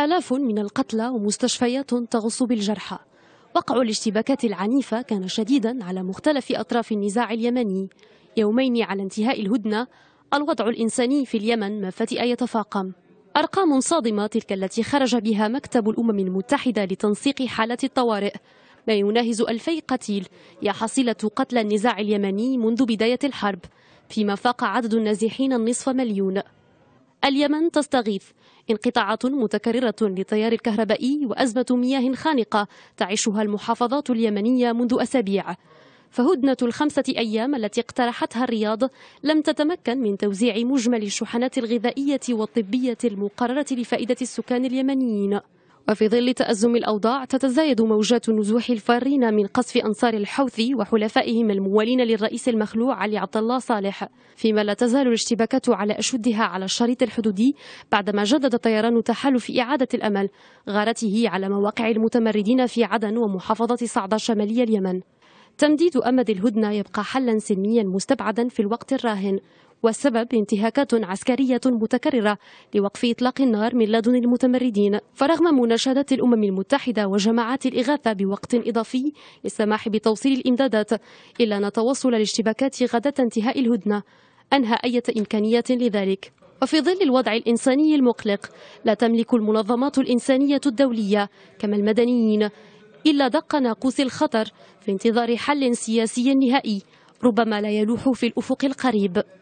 آلاف من القتلى ومستشفيات تغص بالجرحى وقع الاشتباكات العنيفة كان شديدا على مختلف أطراف النزاع اليمني يومين على انتهاء الهدنة الوضع الإنساني في اليمن ما فتئ يتفاقم أرقام صادمة تلك التي خرج بها مكتب الأمم المتحدة لتنسيق حالة الطوارئ ما يناهز ألفي قتيل يا حصيلة قتلى النزاع اليمني منذ بداية الحرب فيما فاق عدد النازحين النصف مليون اليمن تستغيث انقطاعات متكررة للتيار الكهربائي وأزمة مياه خانقة تعيشها المحافظات اليمنية منذ أسابيع فهدنة الخمسة أيام التي اقترحتها الرياض لم تتمكن من توزيع مجمل الشحنات الغذائية والطبية المقررة لفائدة السكان اليمنيين وفي ظل تأزم الأوضاع تتزايد موجات نزوح الفارين من قصف أنصار الحوثي وحلفائهم الموالين للرئيس المخلوع علي عبد الله صالح فيما لا تزال الاشتباكات على أشدها على الشريط الحدودي بعدما جدد طيران تحالف إعادة الأمل غارته على مواقع المتمردين في عدن ومحافظة صعدة شمالية اليمن تمديد أمد الهدنة يبقى حلا سلميا مستبعدا في الوقت الراهن والسبب انتهاكات عسكرية متكررة لوقف إطلاق النار من لدن المتمردين فرغم مناشدات الأمم المتحدة وجماعات الإغاثة بوقت إضافي للسماح بتوصيل الإمدادات إلا أن توصل الاشتباكات غدا انتهاء الهدنة أنهى أي إمكانية لذلك وفي ظل الوضع الإنساني المقلق لا تملك المنظمات الإنسانية الدولية كما المدنيين إلا دق ناقوس الخطر في انتظار حل سياسي نهائي ربما لا يلوح في الأفق القريب